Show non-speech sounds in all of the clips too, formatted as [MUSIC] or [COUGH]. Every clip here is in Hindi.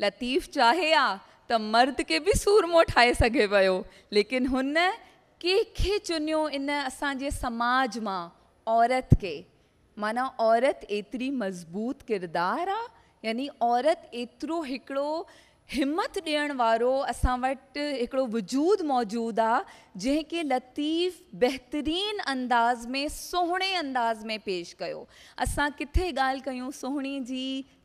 लतीफ़ चाहे आ त मर्द के भी सूरमो ठाहे सके वियो लेकिन उन कंखे चुनो इन असाजे समाज में औरत के माना औरत एतरी मज़बूत किरदार आहे यानी औरत एतरो हिकिड़ो हिम्मत ॾियण वारो असां वटि हिकिड़ो वजूद मौजूदु आहे जंहिंखे लतीफ़ बहितरीन अंदाज़ में सुहिणे अंदाज़ में पेश कयो असां किथे ॻाल्हि कयूं सुहिणी जी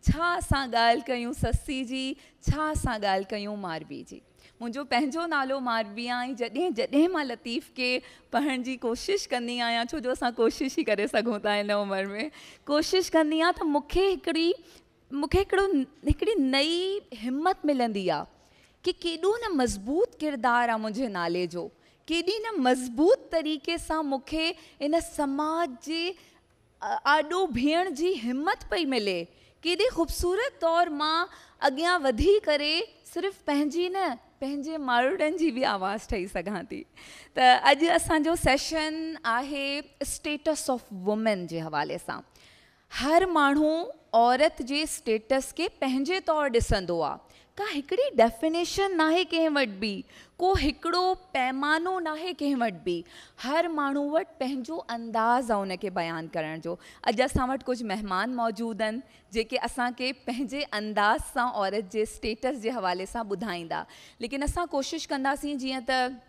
छा असां ॻाल्हि कयूं ससी जी छा असां ॻाल्हि कयूं मारवी जी मुंहिंजो पंहिंजो नालो मारवी आहे जॾहिं जॾहिं मां लतीफ़ खे पढ़ण जी कोशिशि कंदी आहियां छो जो असां कोशिशि ई करे सघूं था हिन उमिरि में कोशिशि कंदी आहियां त मूंखे हिकिड़ी मूंखे हिकिड़ो हिकिड़ी नई हिमत मिलंदी आहे की केॾो न मज़बूत किरदारु आहे मुंहिंजे नाले जो केॾी न मज़बूत तरीक़े सां मूंखे इन समाज जे आॾो बीहण जी हिमत पई मिले केॾी ख़ूबसूरत तौर मां अॻियां वधी करे सिर्फ़ पंहिंजी न पंहिंजे मारूड़नि जी बि आवाज़ ठही सघां थी त अॼु असांजो सेशन आहे स्टेटस ऑफ वुमेन जे हवाले सां हर माण्हू औरत जे स्टेटस खे पंहिंजे तौरु ॾिसंदो आहे का हिकिड़ी डेफिनेशन नाहे कंहिं वटि बि को हिकिड़ो पैमानो नाहे कंहिं वटि बि हर माण्हू वटि पंहिंजो अंदाज़ आहे उनखे बयानु करण जो अॼु असां वटि कुझु महिमान मौजूदु आहिनि जेके असांखे पंहिंजे अंदाज़ सां औरत जे स्टेटस जे हवाले सां ॿुधाईंदा लेकिन असां कोशिशि कंदासीं जीअं त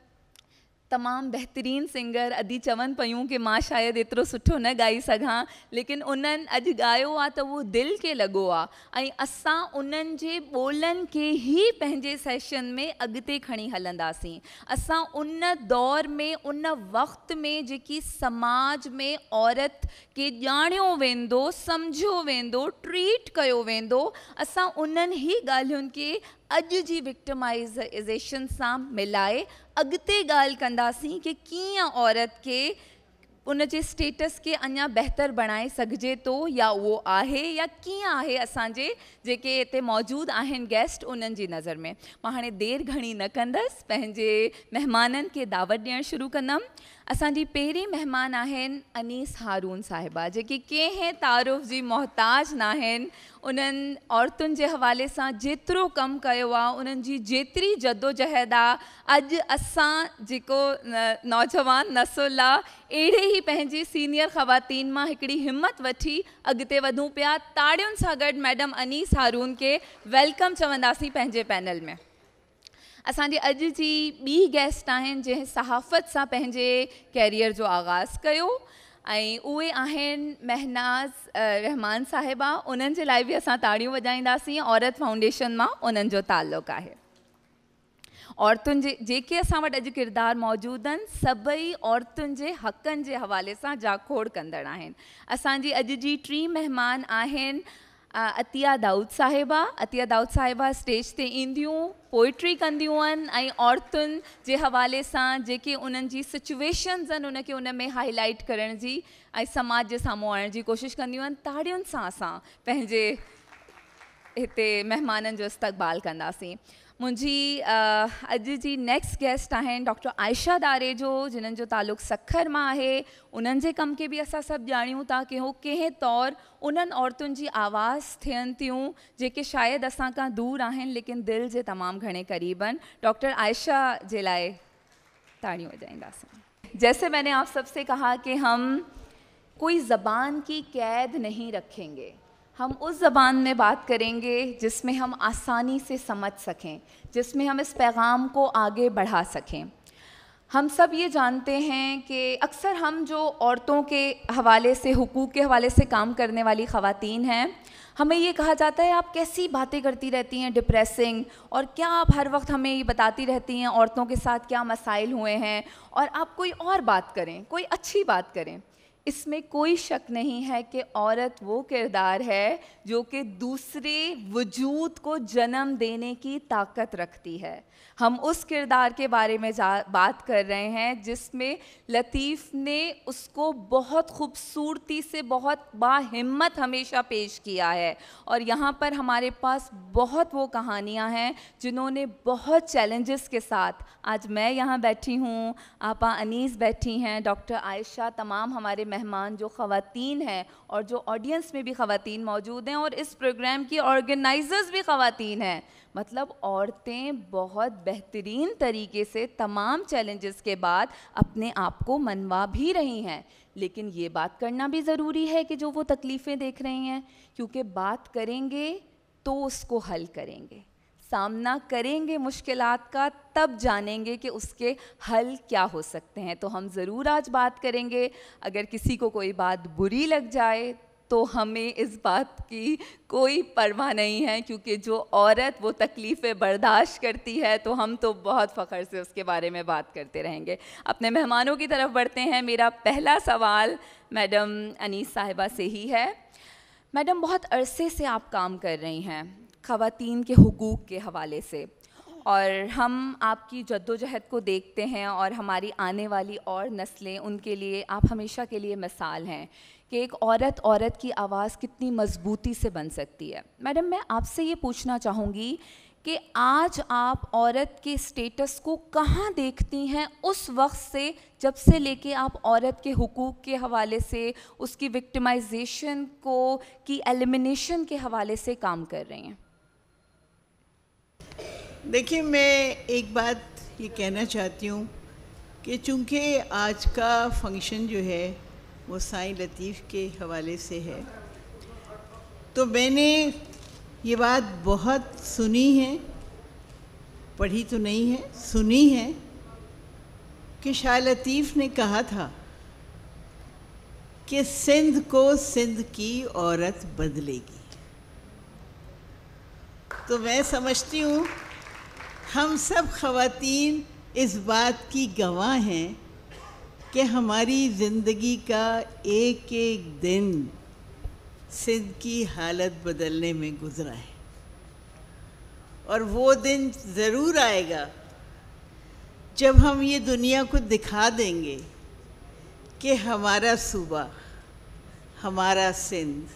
तमाम बेहतरीन सिंगर अदि चवन पयूं की मां शायद एतिरो सुठो न ॻाई सघां लेकिन उन्हनि अॼु ॻायो आहे त उहो दिलि खे लॻो आहे ऐं असां उन्हनि जे ॿोलनि खे ई पंहिंजे सेशन में अॻिते खणी हलंदासीं असां उन दौर में उन वक़्त में जेकी समाज में औरत खे ॼाणियो वेंदो सम्झियो वेंदो ट्रीट कयो वेंदो असां उन्हनि ई ॻाल्हियुनि खे अॼु जी विक्टमाइजेशन सां मिलाए अॻिते ॻाल्हि कंदासीं की कीअं औरत खे उन जे स्टेटस खे अञा बहितर बणाए सघिजे थो या उहो आहे या कीअं आहे असांजे जेके हिते मौजूदु आहिनि गेस्ट उन्हनि जी नज़र में मां हाणे देरि घणी न कंदसि पंहिंजे महिमाननि खे दावत ॾियणु शुरू कंदमि असि पहिरीं महिमान आहिनि अनीस हारून साहिबा जेके कंहिं तारुफ़ जी मोहताज न आहिनि उन्हनि औरतुनि जे हवाले सां जेतिरो कमु कयो आहे जी जेतिरी जदोजहद आहे अॼु नौजवान नसुल आहे अहिड़े ई सीनियर ख़वातीन में हिकिड़ी हिमत वठी अॻिते पिया ताड़ियुनि सां गॾु मैडम अनीस हारून के वेलकम चवंदासीं पैनल में असांजे अॼु जी ॿी गेस्ट आहिनि जंहिं सहाफ़त सां पंहिंजे कैरियर जो आगाज़ कयो ऐं उहे आहिनि महनाज़ रहमान साहिबा उन्हनि जे लाइ बि असां ताड़ियूं वॼाईंदासीं औरत फाउंडेशन मां उन्हनि जो तालुक़ु आहे औरतुनि जे जेके असां वटि अॼु किरदारु मौजूदु आहिनि सभई औरतुनि जे हक़नि जे हवाले सां झाखोड़ कंदड़ आहिनि असांजी अॼु जी टीं महिमान आहिनि अतिया दाऊद साहिबा अतिया दाऊद साहिबा स्टेज से ईंदियूं पोइट्री कंदियूं आहिनि के औरतुनि जे हवाले सां जी सिचुएशन्स आहिनि उन में हाईलाइट कर समाज के साम्हूं आने की कोशिश कंदियूं ताड़ियों से सां असां पंहिंजे जो इस्तबाल कंदासीं मुझी अज जी नेक्स्ट गेस्ट हैं डॉक्टर आयशा दारे जो जिन्हनि जो तालुक़ सखर में है उन्हनि कम के भी अस सभु ॼाणियूं था की हू कंहिं तौरु उन्हनि औरतुनि जी आवाज़ थियनि थियूं जेके शायदि असां लेकिन दिल के तमाम घने क़रीबन डॉक्टर आयशा जे लिए ताड़ियों वॼाईंदासीं जैसे मैंने आप सबसे कहा कि हम कोई ज़बान की कैद नहीं रखेंगे हम उस ज़बान में बात करेंगे जिसमें हम आसानी से समझ सकें जिसमें हम इस पैगाम को आगे बढ़ा सकें हम सब ये जानते हैं कि अक्सर हम जो औरतों के हवाले से हकूक़ के हवाले से काम करने वाली ख़वातीन हैं हमें ये कहा जाता है आप कैसी बातें करती रहती हैं डिप्रेसिंग और क्या आप हर वक्त हमें ये बताती रहती हैं औरतों के साथ क्या मसाइल हुए हैं और आप कोई और बात करें कोई अच्छी बात करें इसमें कोई शक नहीं है कि औरत वो किरदार है जो कि दूसरे वजूद को जन्म देने की ताकत रखती है हम उस किरदार के बारे में बात कर रहे हैं जिसमें लतीफ़ ने उसको बहुत खूबसूरती से बहुत बाहिम्मत हमेशा पेश किया है और यहाँ पर हमारे पास बहुत वो कहानियाँ हैं जिन्होंने बहुत चैलेंजेस के साथ आज मैं यहाँ बैठी हूँ आपा अनीस बैठी हैं डॉक्टर आयशा तमाम हमारे मेहमान जो ख़वान हैं और जो ऑडियंस में भी ख़वान मौजूद हैं और इस प्रोग्राम की ऑर्गेनाइज़र्स भी ख़वान हैं मतलब औरतें बहुत बेहतरीन तरीके से तमाम चैलेंजेस के बाद अपने आप को मनवा भी रही हैं लेकिन ये बात करना भी ज़रूरी है कि जो वो तकलीफ़ें देख रही हैं क्योंकि बात करेंगे तो उसको हल करेंगे सामना करेंगे मुश्किल का तब जानेंगे कि उसके हल क्या हो सकते हैं तो हम ज़रूर आज बात करेंगे अगर किसी को कोई बात बुरी लग जाए तो हमें इस बात की कोई परवाह नहीं है क्योंकि जो औरत वो तकलीफ़ें बर्दाश्त करती है तो हम तो बहुत फ़ख्र से उसके बारे में बात करते रहेंगे अपने मेहमानों की तरफ बढ़ते हैं मेरा पहला सवाल मैडम अनीस साहिबा से ही है मैडम बहुत अरसे से आप काम कर रही हैं ख़वान के हकूक़ के हवाले से और हम आपकी जद्दोजहद को देखते हैं और हमारी आने वाली और नस्लें उनके लिए आप हमेशा के लिए मिसाल हैं कि एक औरत औरत की आवाज़ कितनी मजबूती से बन सकती है मैडम मैं आपसे ये पूछना चाहूँगी कि आज आप औरत के स्टेटस को कहाँ देखती हैं उस वक्त से जब से लेके आप औरत के हक़ूक़ के हवाले से उसकी विक्टिमाइजेशन को की एलिमिनेशन के हवाले से काम कर रही हैं देखिए मैं एक बात ये कहना चाहती हूँ कि चूँकि आज का फंक्शन जो है वो साईं लतीफ़ के हवाले से है तो मैंने ये बात बहुत सुनी है पढ़ी तो नहीं है सुनी है कि शाह लतीफ़ ने कहा था कि सिंध को सिंध की औरत बदलेगी तो मैं समझती हूँ हम सब खातन इस बात की गवाह हैं कि हमारी ज़िंदगी का एक एक दिन सिंध की हालत बदलने में गुजरा है और वो दिन ज़रूर आएगा जब हम ये दुनिया को दिखा देंगे कि हमारा सूबा हमारा सिंध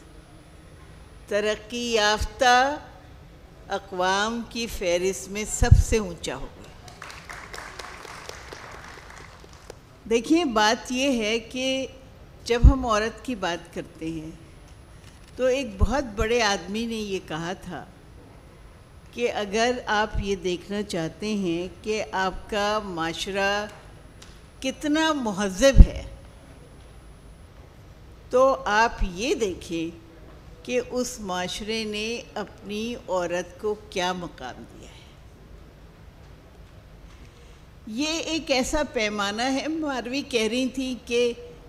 तरक्की याफ्ता अकवाम की फहरिस्त में सबसे ऊंचा होगा देखिए बात यह है कि जब हम औरत की बात करते हैं तो एक बहुत बड़े आदमी ने यह कहा था कि अगर आप ये देखना चाहते हैं कि आपका माशरा कितना महजब है तो आप ये देखें कि उस माशरे ने अपनी औरत को क्या मकाम दिया है ये एक ऐसा पैमाना है मारवी कह रही थी कि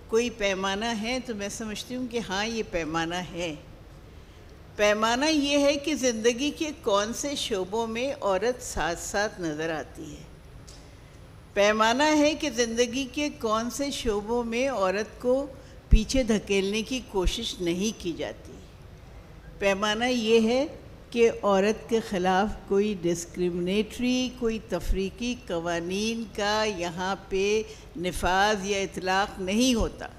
कोई पैमाना है तो मैं समझती हूँ कि हाँ ये पैमाना है पैमाना ये है कि ज़िंदगी के कौन से शोबों में औरत साथ साथ नज़र आती है पैमाना है कि ज़िंदगी के कौन से शोबों में औरत को पीछे धकेलने की कोशिश नहीं की जाती पैमाना ये है कि औरत के ख़िलाफ़ कोई डिस्क्रिमिनेटरी कोई तफरीकी कवानीन का यहाँ पे नफाज या इतलाक़ नहीं होता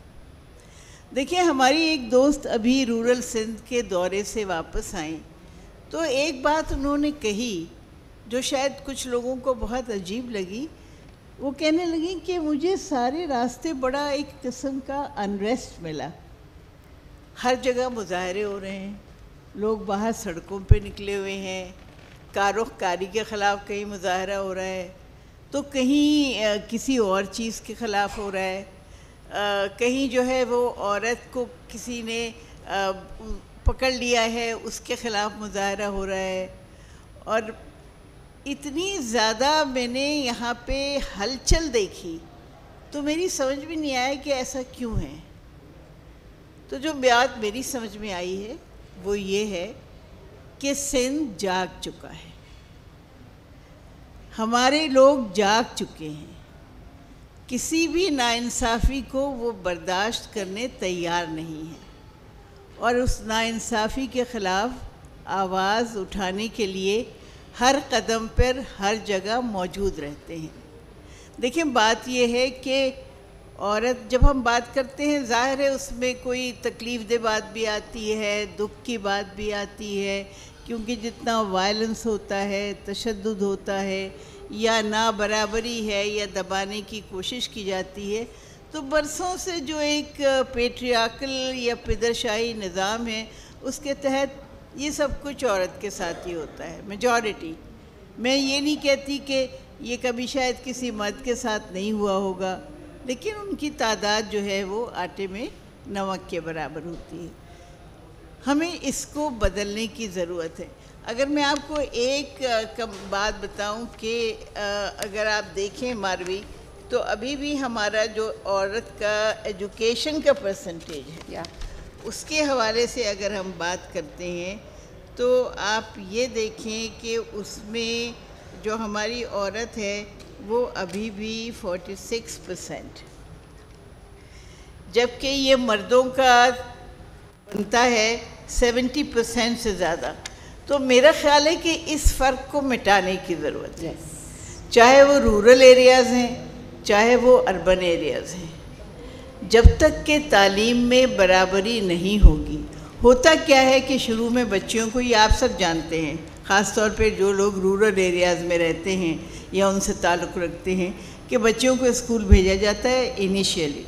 देखिए हमारी एक दोस्त अभी रूरल सिंध के दौरे से वापस आई तो एक बात उन्होंने कही जो शायद कुछ लोगों को बहुत अजीब लगी वो कहने लगी कि मुझे सारे रास्ते बड़ा एक किस्म का अनरेस्ट मिला हर जगह मुजाहरे हो रहे हैं लोग बाहर सड़कों पे निकले हुए हैं कारोकारी के ख़िलाफ़ कहीं मुजाहरा हो रहा है तो कहीं आ, किसी और चीज़ के ख़िलाफ़ हो रहा है आ, कहीं जो है वो औरत को किसी ने आ, पकड़ लिया है उसके ख़िलाफ़ मुजाहरा हो रहा है और इतनी ज़्यादा मैंने यहाँ पे हलचल देखी तो मेरी समझ में नहीं आया कि ऐसा क्यों है तो जो बात मेरी समझ में आई है वो ये है कि सिंध जाग चुका है हमारे लोग जाग चुके हैं किसी भी नाइंसाफ़ी को वो बर्दाश्त करने तैयार नहीं है और उस नाइंसाफ़ी के ख़िलाफ़ आवाज़ उठाने के लिए हर कदम पर हर जगह मौजूद रहते हैं देखिए बात यह है कि औरत जब हम बात करते हैं ज़ाहिर है उसमें कोई तकलीफ दे बात भी आती है दुख की बात भी आती है क्योंकि जितना वायलेंस होता है तशद होता है या ना बराबरी है या दबाने की कोशिश की जाती है तो बरसों से जो एक पेट्रियाकल या पिदरशाही निज़ाम है उसके तहत ये सब कुछ औरत के साथ ही होता है मेजॉरिटी मैं ये नहीं कहती कि ये कभी शायद किसी मर्द के साथ नहीं हुआ होगा लेकिन उनकी तादाद जो है वो आटे में नमक के बराबर होती है हमें इसको बदलने की ज़रूरत है अगर मैं आपको एक कम बात बताऊं कि अगर आप देखें मारवी तो अभी भी हमारा जो औरत का एजुकेशन का परसेंटेज है या उसके हवाले से अगर हम बात करते हैं तो आप ये देखें कि उसमें जो हमारी औरत है वो अभी भी 46 परसेंट जबकि ये मर्दों का बनता है 70 परसेंट से ज़्यादा तो मेरा ख्याल है कि इस फ़र्क को मिटाने की ज़रूरत है चाहे वो रूरल एरियाज़ हैं चाहे वो अर्बन एरियाज़ हैं जब तक के तालीम में बराबरी नहीं होगी होता क्या है कि शुरू में बच्चियों को ये आप सब जानते हैं ख़ास तौर पर जो लोग रूरल एरियाज़ में रहते हैं या उनसे ताल्लुक़ रखते हैं कि बच्चों को स्कूल भेजा जाता है इनिशियली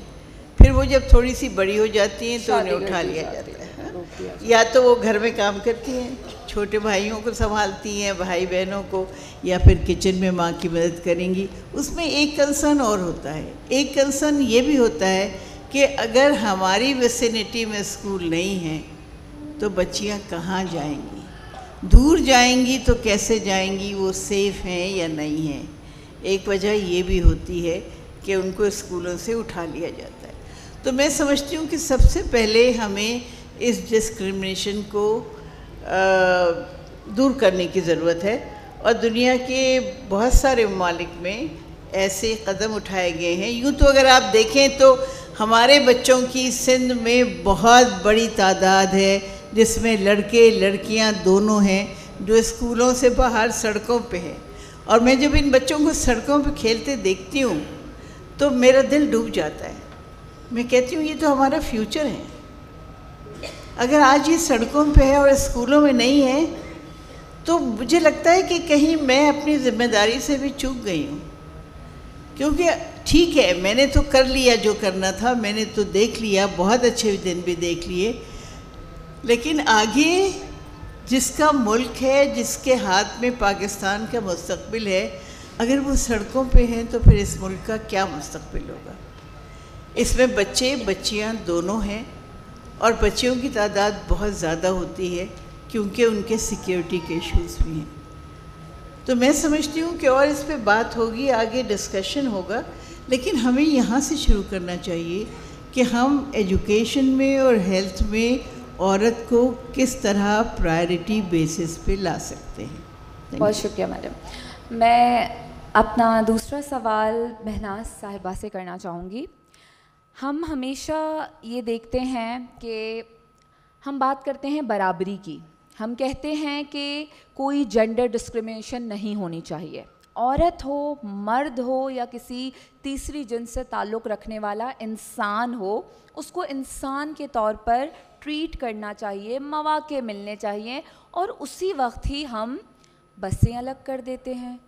फिर वो जब थोड़ी सी बड़ी हो जाती हैं तो उन्हें उठा लिया जाता है अच्छा। या तो वो घर में काम करती हैं छोटे भाइयों को संभालती हैं भाई बहनों को या फिर किचन में माँ की मदद करेंगी उसमें एक कंसर्न और होता है एक कंसर्न ये भी होता है कि अगर हमारी वेसिनिटी में स्कूल नहीं है तो बच्चियाँ कहाँ जाएंगी दूर जाएंगी तो कैसे जाएंगी वो सेफ़ हैं या नहीं हैं एक वजह ये भी होती है कि उनको स्कूलों से उठा लिया जाता है तो मैं समझती हूँ कि सबसे पहले हमें इस डिस्क्रिमिनेशन को आ, दूर करने की ज़रूरत है और दुनिया के बहुत सारे ममालिक में ऐसे कदम उठाए गए हैं यूँ तो अगर आप देखें तो हमारे बच्चों की सिंध में बहुत बड़ी तादाद है जिसमें लड़के लड़कियां दोनों हैं जो स्कूलों से बाहर सड़कों पे हैं और मैं जब इन बच्चों को सड़कों पे खेलते देखती हूँ तो मेरा दिल डूब जाता है मैं कहती हूँ ये तो हमारा फ्यूचर है अगर आज ये सड़कों पे है और स्कूलों में नहीं है तो मुझे लगता है कि कहीं मैं अपनी जिम्मेदारी से भी चूक गई हूँ क्योंकि ठीक है मैंने तो कर लिया जो करना था मैंने तो देख लिया बहुत अच्छे दिन भी देख लिए लेकिन आगे जिसका मुल्क है जिसके हाथ में पाकिस्तान का मुस्तबिल है अगर वो सड़कों पे हैं तो फिर इस मुल्क का क्या मुस्तबिल होगा इसमें बच्चे बच्चियां दोनों हैं और बच्चियों की तादाद बहुत ज़्यादा होती है क्योंकि उनके सिक्योरिटी के इश्यूज भी हैं तो मैं समझती हूँ कि और इस पर बात होगी आगे डिस्कशन होगा लेकिन हमें यहाँ से शुरू करना चाहिए कि हम एजुकेशन में और हेल्थ में औरत को किस तरह प्रायोरिटी बेसिस पे ला सकते हैं बहुत शुक्रिया मैडम मैं अपना दूसरा सवाल महनाज साहिबा से करना चाहूँगी हम हमेशा ये देखते हैं कि हम बात करते हैं बराबरी की हम कहते हैं कि कोई जेंडर डिस्क्रिमिनेशन नहीं होनी चाहिए औरत हो मर्द हो या किसी तीसरी जिन से ताल्लुक़ रखने वाला इंसान हो उसको इंसान के तौर पर ट्रीट करना चाहिए मौाक़ मिलने चाहिए और उसी वक्त ही हम बसें अलग कर देते हैं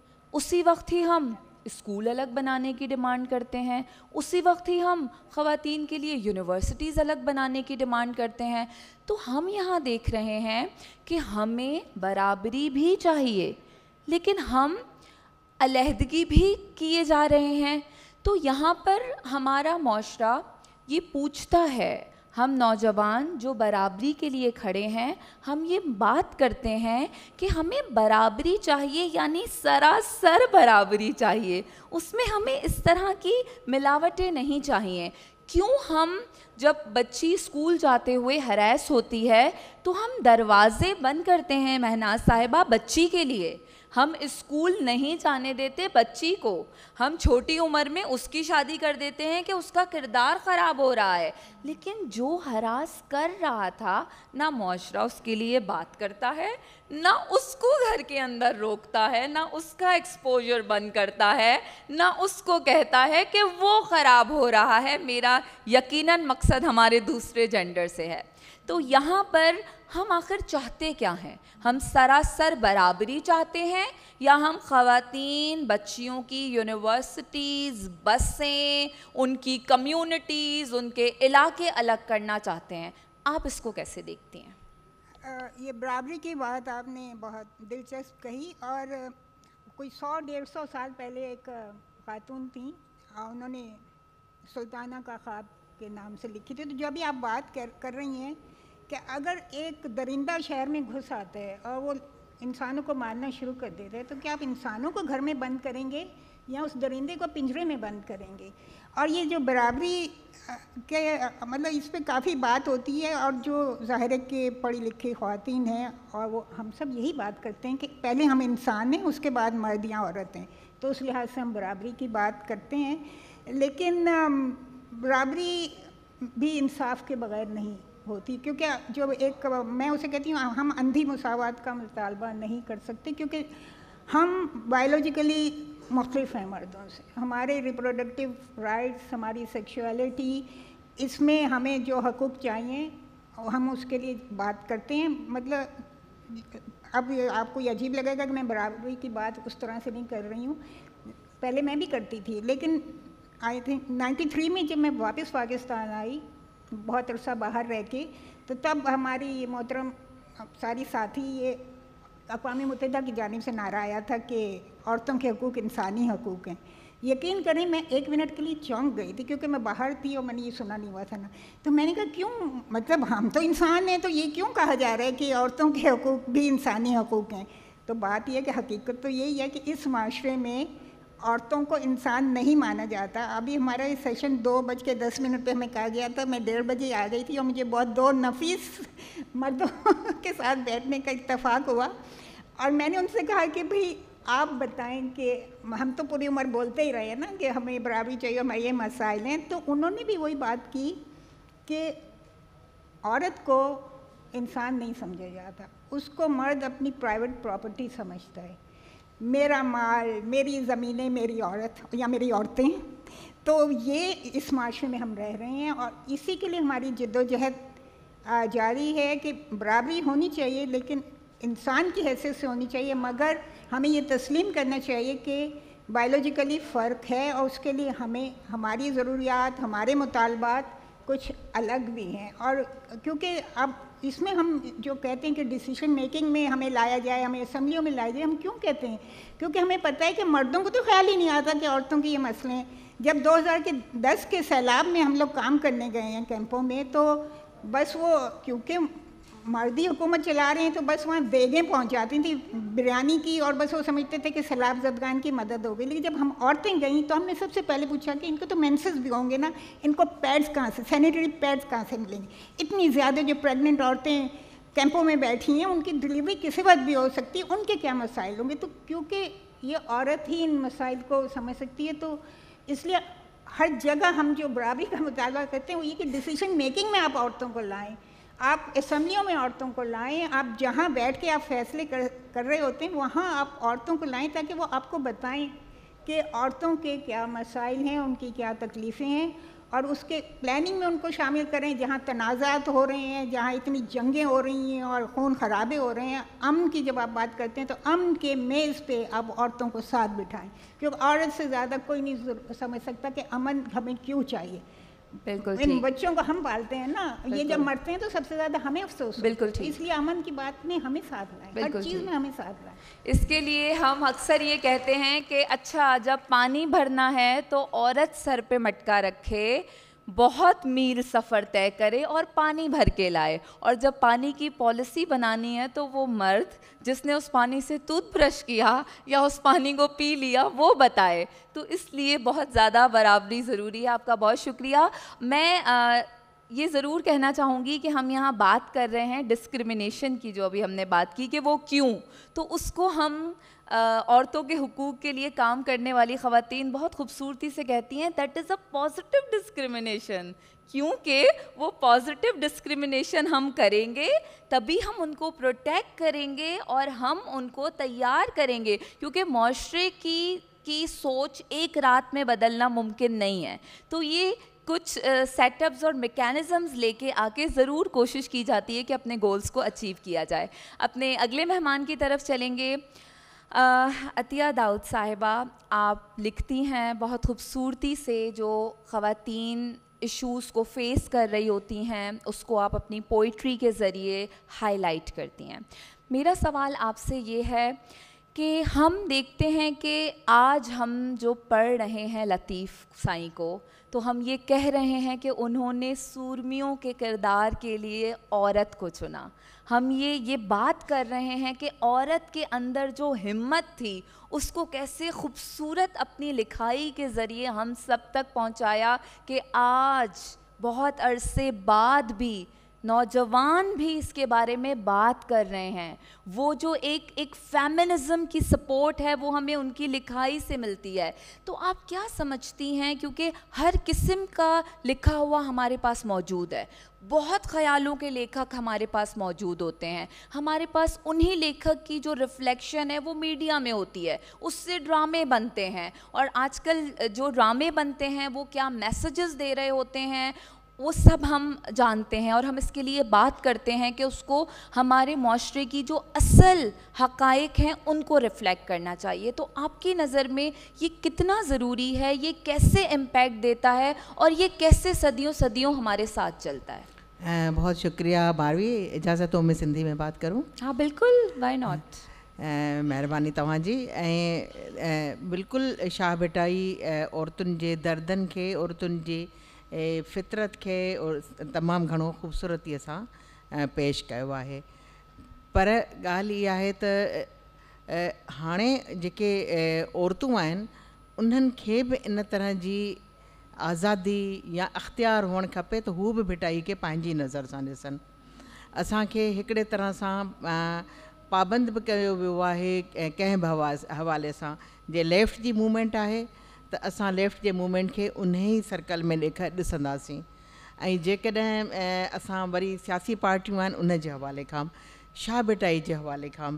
उसी वक्त ही हम स्कूल अलग बनाने की डिमांड करते हैं उसी वक्त ही हम ख़वातीन के लिए यूनिवर्सिटीज़ अलग बनाने की डिमांड करते हैं तो हम यहाँ देख रहे हैं कि हमें बराबरी भी चाहिए लेकिन हम अलहदगी भी किए जा रहे हैं तो यहाँ पर हमारा माशरा ये पूछता है हम नौजवान जो बराबरी के लिए खड़े हैं हम ये बात करते हैं कि हमें बराबरी चाहिए यानी सरासर बराबरी चाहिए उसमें हमें इस तरह की मिलावटें नहीं चाहिए क्यों हम जब बच्ची स्कूल जाते हुए हरास होती है तो हम दरवाज़े बंद करते हैं महनाज साहिबा बच्ची के लिए हम स्कूल नहीं जाने देते बच्ची को हम छोटी उम्र में उसकी शादी कर देते हैं कि उसका किरदार ख़राब हो रहा है लेकिन जो हरास कर रहा था ना मुशरा उसके लिए बात करता है ना उसको घर के अंदर रोकता है ना उसका एक्सपोजर बंद करता है ना उसको कहता है कि वो ख़राब हो रहा है मेरा यकीनन मकसद हमारे दूसरे जेंडर से है तो यहाँ पर हम आखिर चाहते क्या हैं हम सरासर बराबरी चाहते हैं या हम खातन बच्चियों की यूनिवर्सिटीज़ बसें उनकी कम्युनिटीज़ उनके इलाके अलग करना चाहते हैं आप इसको कैसे देखती हैं ये बराबरी की बात आपने बहुत दिलचस्प कही और कोई सौ डेढ़ सौ साल पहले एक खातून थी उन्होंने सुल्ताना का ख्वाब के नाम से लिखी थी तो जो भी आप बात कर कर रही हैं कि अगर एक दरिंदा शहर में घुस आता है और वो इंसानों को मारना शुरू कर देता है तो क्या आप इंसानों को घर में बंद करेंगे या उस दरिंदे को पिंजरे में बंद करेंगे और ये जो बराबरी के मतलब इस पर काफ़ी बात होती है और जो ज़ाहिर के पढ़ी लिखी खातन हैं और वो हम सब यही बात करते हैं कि पहले हम इंसान हैं उसके बाद मर्द या औरत हैं तो उस लिहाज से हम बराबरी की बात करते हैं लेकिन बराबरी भी इंसाफ के बगैर नहीं होती क्योंकि जो एक मैं उसे कहती हूँ हम अंधी मसावत का मुतालबा नहीं कर सकते क्योंकि हम बायोलॉजिकली मुख्तफ हैं मर्दों से हमारे रिप्रोडक्टिव राइट्स हमारी सेक्शुअलिटी इसमें हमें जो हकूक़ चाहिए हम उसके लिए बात करते हैं मतलब अब आपको ये अजीब लगेगा कि मैं बराबरी की बात उस तरह से नहीं कर रही हूँ पहले मैं भी करती थी लेकिन आई थिंक 93 में जब मैं वापस पाकिस्तान आई बहुत अरसा बाहर रह के तो तब हमारी ये मोहतरम सारी साथी ये अकवा मुतदा की जानब से नारा आया था कि औरतों के हकूक़ इंसानी हकूक़ हैं यकीन करें मैं एक मिनट के लिए चौंक गई थी क्योंकि मैं बाहर थी और मैंने ये सुना नहीं हुआ था ना तो मैंने कहा क्यों मतलब हम तो इंसान हैं तो ये क्यों कहा जा रहा है कि औरतों के हकूक़ भी इंसानी हकूक़ हैं तो बात यह कि हकीकत तो यही है कि इस माशरे में औरतों को इंसान नहीं माना जाता अभी हमारा ये सेशन दो बज के दस मिनट पे हमें कहा गया था मैं डेढ़ बजे आ गई थी और मुझे बहुत दो नफीस मर्दों [LAUGHS] के साथ बैठने का इतफाक़ हुआ और मैंने उनसे कहा कि भाई आप बताएं कि हम तो पूरी उम्र बोलते ही रहे ना कि हमें बराबरी चाहिए हमारे ये मसाइल हैं तो उन्होंने भी वही बात की कि औरत को इंसान नहीं समझा जाता उसको मर्द अपनी प्राइवेट प्रॉपर्टी समझता है मेरा माल मेरी ज़मीनें मेरी औरत या मेरी औरतें तो ये इस माशरे में हम रह रहे हैं और इसी के लिए हमारी जद्दोजहद जारी है कि बराबरी होनी चाहिए लेकिन इंसान की हैसियत से होनी चाहिए मगर हमें ये तस्लीम करना चाहिए कि बायोलॉजिकली फ़र्क है और उसके लिए हमें हमारी ज़रूरियात हमारे मुतालबात कुछ अलग भी हैं और क्योंकि अब इसमें हम जो कहते हैं कि डिसीजन मेकिंग में हमें लाया जाए हमें असम्बलियों में लाया जाए हम क्यों कहते हैं क्योंकि हमें पता है कि मर्दों को तो ख्याल ही नहीं आता कि औरतों के ये मसले हैं जब 2010 के के सैलाब में हम लोग काम करने गए हैं कैंपों में तो बस वो क्योंकि मर्दी हुकूमत चला रहे हैं तो बस वहाँ देगें पहुँच जाती थी बिरयानी की और बस वो समझते थे कि सैलाब जदगान की मदद हो गई लेकिन जब हम औरतें गईं तो हमने सबसे पहले पूछा कि इनको तो मेंसेस भी होंगे ना इनको पैड्स कहाँ से सैनिटरी पैड्स कहाँ से मिलेंगे इतनी ज़्यादा जो प्रेगनेंट औरतें कैंपों में बैठी हैं उनकी डिलीवरी किसी वक्त भी हो सकती है उनके क्या मसाइल होंगे तो क्योंकि ये औरत ही इन मसाइल को समझ सकती है तो इसलिए हर जगह हम जो बराबरी का मुताबा करते हैं वो ये कि डिसीजन मेकिंग में आप औरतों को लाएँ आप असम्बलियों में औरतों को लाएं आप जहाँ बैठ के आप फैसले कर कर रहे होते हैं वहाँ आप औरतों को लाएं ताकि वो आपको बताएं कि औरतों के क्या मसाइल हैं उनकी क्या तकलीफ़ें हैं और उसके प्लानिंग में उनको शामिल करें जहाँ तनाज़ात हो रहे हैं जहाँ इतनी जंगें हो रही हैं और खून खराबे हो रहे हैं अम की जब आप बात करते हैं तो अम के मेज़ पे आप औरतों को साथ बिठाएं क्योंकि औरत से ज़्यादा कोई नहीं समझ सकता कि अमन हमें क्यों चाहिए बिल्कुल इन बच्चों को हम पालते हैं ना ये जब मरते हैं तो सबसे ज्यादा हमें अफसोस बिल्कुल इसलिए अमन की बात ने हमें साथ लाया बिल्कुल चीज में हमें साथ लाया इसके लिए हम अक्सर ये कहते हैं कि अच्छा जब पानी भरना है तो औरत सर पे मटका रखे बहुत मील सफ़र तय करे और पानी भर के लाए और जब पानी की पॉलिसी बनानी है तो वो मर्द जिसने उस पानी से टूथब्रश किया या उस पानी को पी लिया वो बताए तो इसलिए बहुत ज़्यादा बराबरी ज़रूरी है आपका बहुत शुक्रिया मैं आ, ये ज़रूर कहना चाहूँगी कि हम यहाँ बात कर रहे हैं डिस्क्रिमिनेशन की जो अभी हमने बात की कि वो क्यों तो उसको हम औरतों के हकूक़ के लिए काम करने वाली खातन बहुत खूबसूरती से कहती हैं that is a positive discrimination क्योंकि वो पॉजिटिव डिस्क्रिमिनेशन हम करेंगे तभी हम उनको प्रोटेक्ट करेंगे और हम उनको तैयार करेंगे क्योंकि माशरे की की सोच एक रात में बदलना मुमकिन नहीं है तो ये कुछ सेटअप्स uh, और मेकेनिज़म्स लेके आके ज़रूर कोशिश की जाती है कि अपने गोल्स को अचीव किया जाए अपने अगले मेहमान की तरफ चलेंगे अतिया दाऊद साहिबा आप लिखती हैं बहुत खूबसूरती से जो ख़वातीन इश्यूज़ को फेस कर रही होती हैं उसको आप अपनी पोइट्री के ज़रिए हाईलाइट करती हैं मेरा सवाल आपसे ये है कि हम देखते हैं कि आज हम जो पढ़ रहे हैं लतीफ़ साई को तो हम ये कह रहे हैं कि उन्होंने सूरमियों के किरदार के लिए औरत को चुना हम ये ये बात कर रहे हैं कि औरत के अंदर जो हिम्मत थी उसको कैसे खूबसूरत अपनी लिखाई के ज़रिए हम सब तक पहुंचाया कि आज बहुत अरसे बाद भी नौजवान भी इसके बारे में बात कर रहे हैं वो जो एक एक फेमिनिज्म की सपोर्ट है वो हमें उनकी लिखाई से मिलती है तो आप क्या समझती हैं क्योंकि हर किस्म का लिखा हुआ हमारे पास मौजूद है बहुत ख्यालों के लेखक हमारे पास मौजूद होते हैं हमारे पास उन्हीं लेखक की जो रिफ्लेक्शन है वो मीडिया में होती है उससे ड्रामे बनते हैं और आजकल जो ड्रामे बनते हैं वो क्या मैसेजेस दे रहे होते हैं वो सब हम जानते हैं और हम इसके लिए बात करते हैं कि उसको हमारे माशरे की जो असल हकाइक हैं उनको रिफ्लेक्ट करना चाहिए तो आपकी नज़र में ये कितना ज़रूरी है ये कैसे इम्पेक्ट देता है और ये कैसे सदियों सदियों हमारे साथ चलता है आ, बहुत शुक्रिया बारवी इजाज़त तो मैं सिंधी में बात करूँ हाँ बिल्कुल वाई नॉट मेहरबानी तवजी ए बिल्कुल शाह बिटाई औरतुन के दर्दन के औरतुन के फितरत के और तमाम घो खूबसूरती से पेश कयो आहे पर गाल है आहे त हाणे जेके औरतूं आहिनि उन्हनि खे इन तरह की आज़ादी या अख़्तियार हुअणु खपे तो वह भी भिटाई के पंहिंजी नज़र सां ॾिसनि असांखे हिकिड़े तरह से पाबंद भी किया वो है कें बि हवा हवाले सां जे लेफ़्ट की मूवमेंट है तो अस लेफ्ट के मूवमेंट के उन ई सर्कल में ॾेख ॾिसंदासीं ऐं वरी सियासी पार्टियूं आहिनि उन हवा का शाह भिटाई के हवा का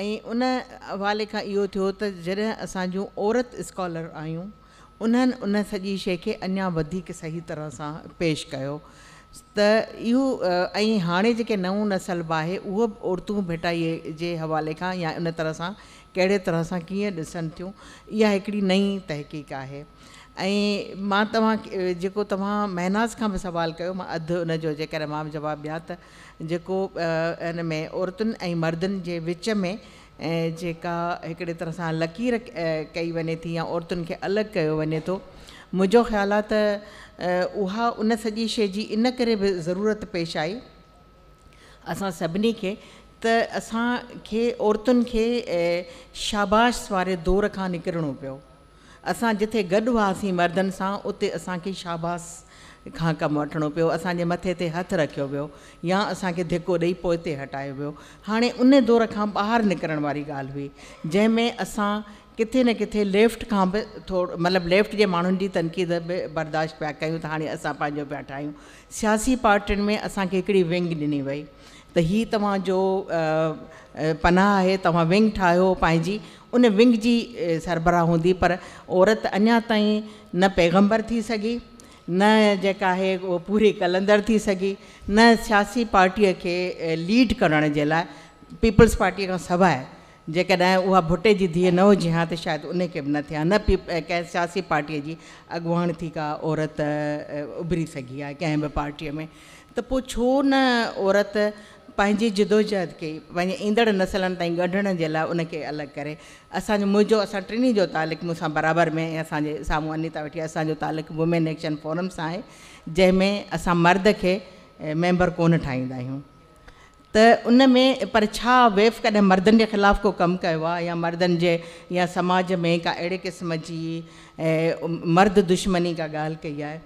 ऐं उन हवाले खां इहो थियो त जॾहिं औरत स्कॉलर आहियूं उन्हनि उन सॼी शइ खे अञा सही तरह सां पेश कयो त इहो ऐं हाणे जेके नओं नसल बि आहे उहो बि औरतूं भेटाई जे हवाले खां या उन तरह सां कहिड़े तरह सां कीअं ॾिसनि थियूं इहा नई तहक़ीक़ है ऐं मां तव्हां जेको तव्हां महनाज़ खां बि सुवालु कयो मां अधु उनजो में औरतुन ऐं मर्दनि जे विच में ऐं तरह सां लकीर कई वञे थी या औरतुनि खे अलॻि कयो वञे थो मुंहिंजो ख़्यालु आहे त उन सॼी शइ जी इन करे बि ज़रूरत पेश आई असि के त असांखे औरतुनि खे शाबाश वारे दौर खां निकिरणो पियो असां जिथे गॾु हुआसीं मर्दनि सां उते असांखे शाबाश खां कमु वठिणो पियो असांजे मथे ते हथु रखियो वियो या असांखे धिको ॾेई पोइ ते हटायो वियो हाणे उन दौर खां ॿाहिरि निकिरण वारी ॻाल्हि हुई जंहिंमें असां किथे न किथे लेफ्ट खां बि थोरो मतिलबु लेफ्ट जे माण्हुनि जी तनक़ीद बि बर्दाश्त पिया कयूं त हाणे असां पंहिंजो पिया ठाहियूं सियासी पार्टियुनि में असांखे हिकिड़ी विंग ॾिनी वई त हीअ तव्हांजो पनाह आहे तव्हां विंग ठाहियो पंहिंजी उन विंग जी सरबराह हूंदी पर औरत अञा ताईं न पैगम्बर थी सघी न जेका आहे उहो पूरी कलंदर थी सघी न सियासी पार्टीअ खे लीड करण जे लाइ पीपल्स पार्टीअ खां सवाइ जेकॾहिं उहा भुटे जी धीअ न हुजे हा त शायदि उन खे बि न थिया न पी कंहिं सियासी पार्टीअ जी अॻुवाण थी का औरत उभरी सघी आहे कंहिं बि पार्टीअ में त पोइ छो न औरत पंहिंजी जिदोजहद खे पंहिंजे ईंदड़ नसलनि ताईं ॻंढण जे लाइ उनखे अलॻि करे असांजो मुंहिंजो असां टिनी जो तालिक मूंसां बराबरि में असांजे साम्हूं अञा वठी असांजो तालिकु वुमेन एक्शन फोरम सां आहे जंहिंमें असां मर्द खे मैंबर कोन ठाहींदा आहियूं त उन में पर छा वेफ कॾहिं मर्दनि जे ख़िलाफ़ु को कमु कयो आहे या मर्दनि जे या समाज में का अहिड़े क़िस्म जी ऐं मर्द दुश्मनी का ॻाल्हि कई आहे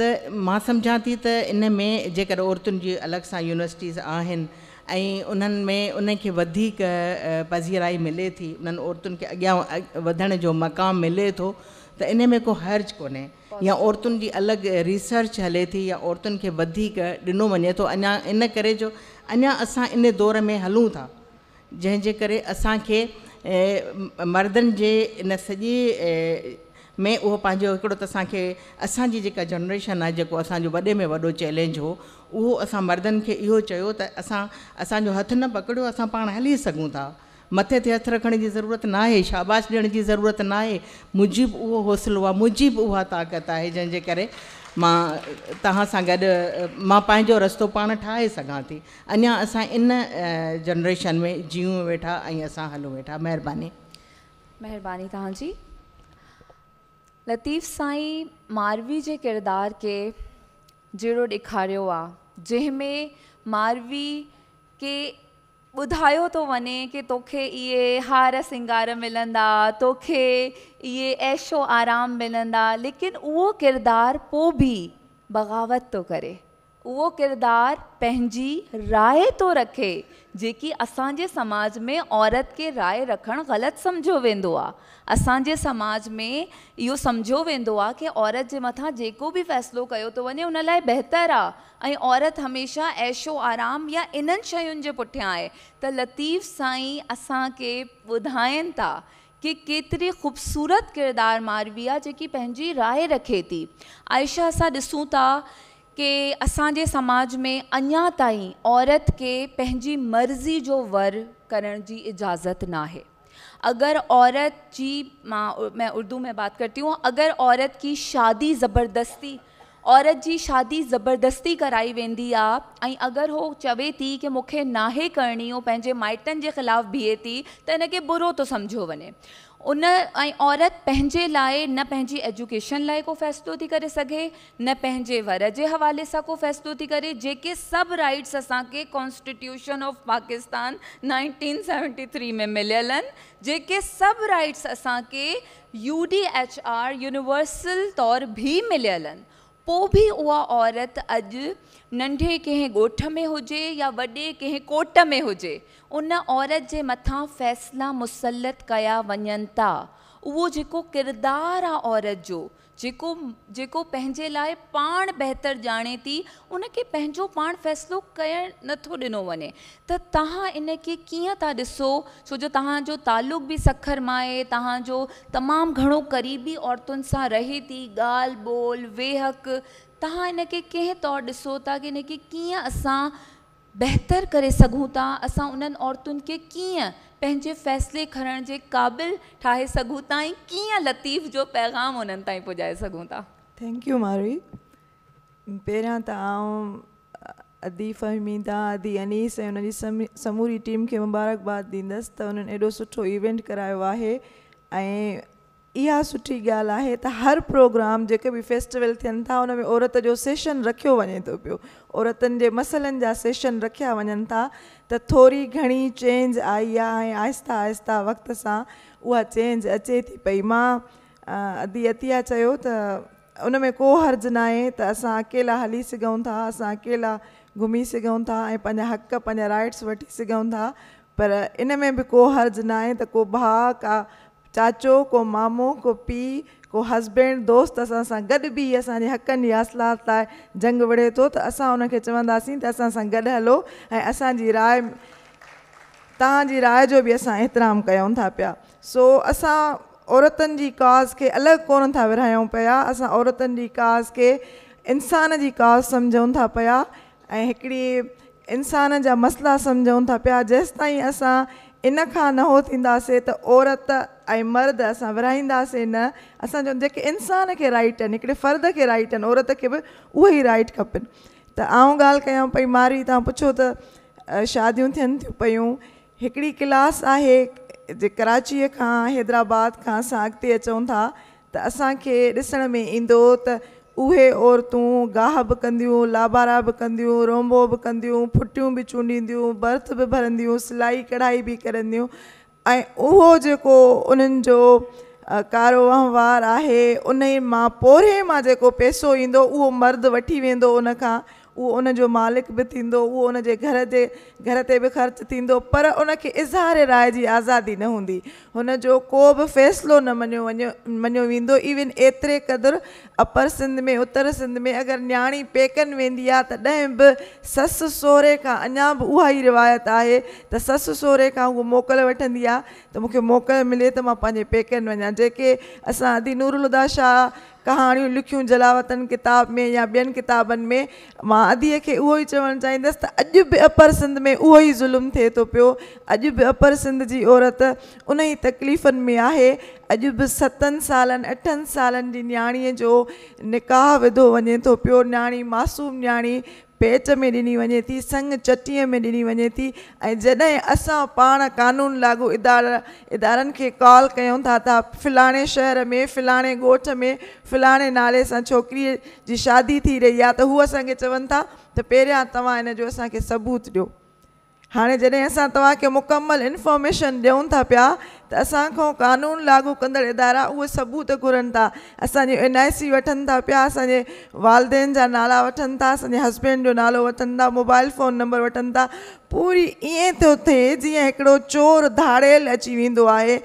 त मां सम्झां थी त इन में जेकर औरतुनि अलग अलॻि सां यूनिवर्सिटीज़ आहिनि में उनखे पज़ीराई मिले थी उन्हनि औरतुनि खे जो मक़ाम मिले तो त इन में को हर्ज को या औरतुनि जी अलॻि रिसर्च हले थी या औरतुनि खे वधीक तो वञे थो इन जो अञा इन दौर में हलूँ था जंहिंजे करे असांखे मर्दनि जे इन सॼे में उहो पंहिंजो हिकिड़ो त असांखे असांजी जेका जनरेशन आहे जेको असांजो वॾे में वॾो चैलेंज हो उहो असां मर्दनि खे इहो चयो त असां असांजो हथु न पकड़ियो असां पाण हली सघूं था मथे ते हथु रखण जी ज़रूरत न आहे शाबाश ॾियण जी ज़रूरत न आहे मुंहिंजी बि उहो हौसलो आहे मुंहिंजी बि उहा ताक़त आहे जंहिंजे करे मां तव्हां सां गॾु मां पंहिंजो रस्तो पाण ठाहे सघां थी अञा असां इन जनरेशन में जीऊं वेठा ऐं असां हलूं वेठा महिरबानी महिरबानी तव्हांजी लतीफ़ साईं मारवी जे किरदार के जड़ो ॾेखारियो आहे जंहिंमें मारवी के ॿुधायो थो वञे की तोखे इहे हार सिंगार मिलंदा तोखे इहे ऐशो आराम मिलंदा लेकिन उहो किरदारु पोइ बि बग़ावत थो करे उहो किरदारु पंहिंजी राय थो तो रखे जेकी असांजे समाज में औरत के राय रखणु ग़लति सम्झियो वेंदो आहे असांजे समाज में यो सम्झियो वेंदो आहे की औरत जे मथां जेको बि फ़ैसिलो कयो थो तो वञे उन लाइ बहितरु आहे ऐं औरत हमेशह ऐशो आराम या इन्हनि शयुनि जे पुठियां आहे त लतीफ़ साईं असांखे ॿुधाइनि था कि केतिरी ख़ूबसूरत किरदारु मारवी आहे जेकी पंहिंजी राय रखे थी आयशा असां ॾिसूं था કે અસાજે સમાજ મે અનયા તાઈ ਔરત કે પહેંજી મરજી જો વર્ કરણજી इजाઝત નાહે અગર ਔરત ચી મે ઉર્દુ મે બાત કરતી હું અગર ਔરત કી શાદી જબરદસ્તી ਔરત જી શાદી જબરદસ્તી કરાઈ વેndi આ અઈ અગર હો ચવેતી કે મુખે નાહે કરની ઓ પહેંજે માઈટન 제 ખિલાફ ભી એતી તને કે બરો તો સમજો બને उन औरत पंहिंजे न पंहिंजी एजुकेशन लाए को फैसलो थी करे सके न पंहिंजे वर जे हवाले से को फैसलो थी करे जेके सब राइट्स के कॉन्स्टिट्यूशन ऑफ पाकिस्तान 1973 में मिलल आहिनि जेके सब राइट्स असांखे U D H R universal तौर भी मिलल आहिनि पोइ बि औरत अज नंढे कें गोठ में हुजे या वे कें कोट में हुजे उन औरत जे मथां फ़ैसिला मुसलत कया वञनि था उहो जेको किरदारु आहे औरत जो जेको जेको पंहिंजे लाइ पाण बहितर ॼाणे थी उनखे पंहिंजो पाण फ़ैसिलो करणु नथो ॾिनो वञे त तव्हां इनखे कीअं था ॾिसो छो जो तव्हांजो तालुक़ बि सखर मां आहे तव्हांजो तमामु घणो क़रीबी औरतुनि सां रहे थी ॻाल्हि ॿोल वेहक तव्हां इनखे कंहिं तौरु ॾिसो था की इनखे कीअं असां बेहतर करे सघूं था असां उन्हनि औरतुनि खे कीअं पंहिंजे फ़ैसिले क़ाबिल ठाहे सघूं था जो पैगाम उन पुजा सूँ थैंक यू मारी पहिरियां त आउं फ़हमीदा अदी अनीस ऐं समूरी टीम के मुबारकबाद दींदस त उन्हनि एॾो सुठो इवेंट करायो आहे इहा सुठी ॻाल्हि आहे त हर प्रोग्राम जेके बि फेस्टिवल थियनि था उन में औरत जो सेशन रखियो वञे थो पियो औरतुनि जे मसलनि जा सेशन रखिया वञनि था त थोरी घणी चेंज आई आहे ऐं आहिस्ता आहिस्ता वक़्त सां उहा चेंज अचे थी पई मां अदी अतिया चयो त उन में को हर्ज़ु न आहे त असां अकेला हली सघूं था असां अकेला घुमी सघूं था ऐं पंहिंजा हक़ पंहिंजा राइट्स वठी सघूं था पर इन में बि को हर्ज़ु न आहे त को भाउ का चाचो को मामो को पीउ को हस्बैंड दोस्त असां सां गॾु बि असांजे हक़नि जी आसलात लाइ जंग विड़े थो त असां हुनखे चवंदासीं त असां सां गॾु हलो ऐं असांजी राय तव्हांजी राय जो बि असां एतराम कयूं था पिया सो असां औरतनि जी काज़ खे अलॻि कोन था विरहायूं पिया असां औरतुनि जी काज़ खे इंसान जी काज़ सम्झूं था पिया ऐं हिकिड़ी इंसान जा मसला सम्झूं था पिया जेसि ताईं असां इन खां न हो थींदासीं त औरत ऐं मर्द असां विराईंदासीं न असांजो जेके इंसान खे राइट आहिनि हिकिड़े फ़र्द खे राइट आहिनि औरत खे बि उहे ई राइट खपनि त आउं ॻाल्हि कयां पई मारी तव्हां पुछो त शादियूं थियनि थियूं पयूं हिकिड़ी क्लास आहे जे कराचीअ खां हैदराबाद खां असां अॻिते अचूं था त असांखे ॾिसण में ईंदो त उहे गाह भी कंदियूं लाबारा भी कंदियूं रोंबो भी कंदियूं फुटियूं भी चूंडींदियूं बर्थ भी भरंद सिलाई कढ़ाई भी करंदियूं उहो जो कारो वहिंवार है उन मां मां पैसो ईंदो उहो मर्द वी वो उन उहो उनजो मालिक बि थींदो उहो उनजे घर जे घर ते बि ख़र्चु थींदो पर उनखे इज़हार राय जी आज़ादी न हूंदी हुनजो को बि फ़ैसिलो न मञियो वञो मञियो वेंदो इविन एतिरे क़दुरु अपर सिंध में उत्तर सिंध में अगरि न्याणी पेकनि वेंदी आहे तॾहिं बि ससु सहुरे खां अञा बि उहा ई रिवायत आहे त ससु सहुरे खां उहा मोकल वठंदी आहे त मूंखे मिले त मां पंहिंजे पेकनि वञा जेके असां शाह कहानियों लिखी जलावतन किताब में या बेन किताबन में मां के उ उहो चाहस त अपर सिंध में उ ई ज़ुल्म थिए थो पियो अॼु अपर सिंध की औरत उन तकलीफन में है अज भी सतन साल अठन साल जी जो निकाह विधो वे तो पो न्याणी मासूम न्याणी पेट में ॾिनी वे थी संग चटी में ॾिनी वञे थी ऐं जॾहिं असां कानून लागू इदारा इदारनि खे कॉल कयूं था त शहर में फिलाणे गोठ में फलाने नाले से छोक की शादी थी रही है तो हू असांखे चवनि था तो पैर तुम हिन जो असांखे सबूत ॾियो हाणे जॾहिं असां तव्हांखे मुकमल था पिया त असांखो कानून लागू कंदड़ इदारा उहे सबूत त घुरनि था असांजी एन आई सी वठनि था पिया असांजे वालदेन जा नाला वठनि था असांजे हस्बैंड जो नालो वठनि था मोबाइल फोन नंबर वठनि था पूरी ईअं तो थे जीअं हिकिड़ो चोर धारेल अची वेंदो आहे